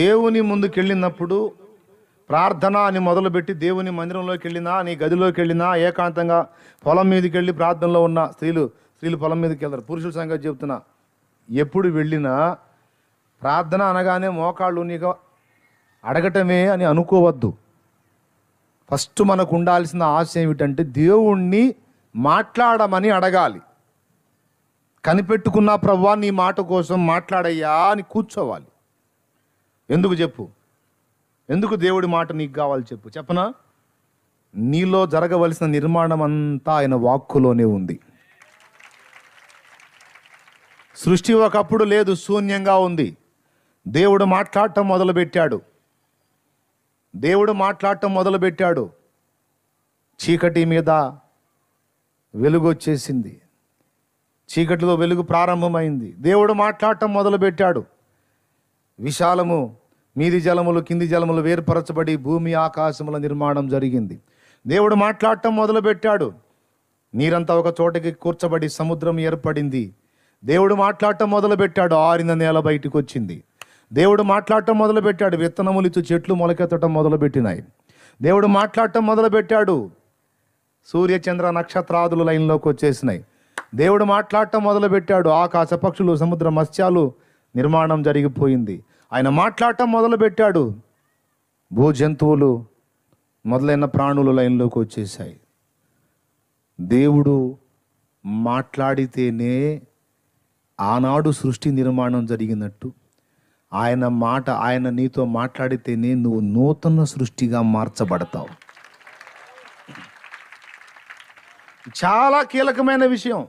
దేవుని ముందుకెళ్ళినప్పుడు ప్రార్థన అని మొదలుపెట్టి దేవుని మందిరంలోకి వెళ్ళినా నీ గదిలోకి వెళ్ళినా ఏకాంతంగా పొలం మీదకి వెళ్ళి ప్రార్థనలో ఉన్న స్త్రీలు స్త్రీలు పొలం మీదకి వెళ్తారు పురుషుల సంగతి చెప్తున్నా ఎప్పుడు వెళ్ళినా ప్రార్థన అనగానే మోకాళ్ళు నీకు అడగటమే అని అనుకోవద్దు ఫస్ట్ మనకు ఉండాల్సిన ఆశ ఏమిటంటే దేవుణ్ణి మాట్లాడమని అడగాలి కనిపెట్టుకున్న ప్రవ్వా నీ మాట కోసం మాట్లాడయ్యా అని కూర్చోవాలి ఎందుకు చెప్పు ఎందుకు దేవుడి మాట నీకు కావాలి చెప్పు చెప్పనా నీలో జరగవలసిన నిర్మాణం అంతా ఆయన వాక్కులోనే ఉంది సృష్టి ఒకప్పుడు లేదు శూన్యంగా ఉంది దేవుడు మాట్లాడటం మొదలుపెట్టాడు దేవుడు మాట్లాడటం మొదలుపెట్టాడు చీకటి మీద వెలుగు వచ్చేసింది చీకటిలో వెలుగు ప్రారంభమైంది దేవుడు మాట్లాడటం మొదలుపెట్టాడు విశాలము మీది జలములు కింది జలములు వేర్పరచబడి భూమి ఆకాశముల నిర్మాణం జరిగింది దేవుడు మాట్లాడటం మొదలుపెట్టాడు నీరంతా ఒక చోటకి కూర్చబడి సముద్రం ఏర్పడింది దేవుడు మాట్లాడటం మొదలుపెట్టాడు ఆరిన నేల బయటకు వచ్చింది దేవుడు మాట్లాడటం మొదలుపెట్టాడు విత్తనములిచ్చు చెట్లు మొలకెత్తటం మొదలుపెట్టినాయి దేవుడు మాట్లాడటం మొదలుపెట్టాడు సూర్యచంద్ర నక్షత్రాదులు లైన్లోకి వచ్చేసినాయి దేవుడు మాట్లాడటం మొదలుపెట్టాడు ఆకాశ పక్షులు సముద్ర మత్స్యాలు నిర్మాణం జరిగిపోయింది ఆయన మాట్లాడటం మొదలుపెట్టాడు భూ జంతువులు మొదలైన ప్రాణులు లైన్లోకి వచ్చేసాయి దేవుడు మాట్లాడితేనే ఆనాడు సృష్టి నిర్మాణం జరిగినట్టు ఆయన మాట ఆయన నీతో మాట్లాడితేనే నువ్వు నూతన సృష్టిగా మార్చబడతావు చాలా కీలకమైన విషయం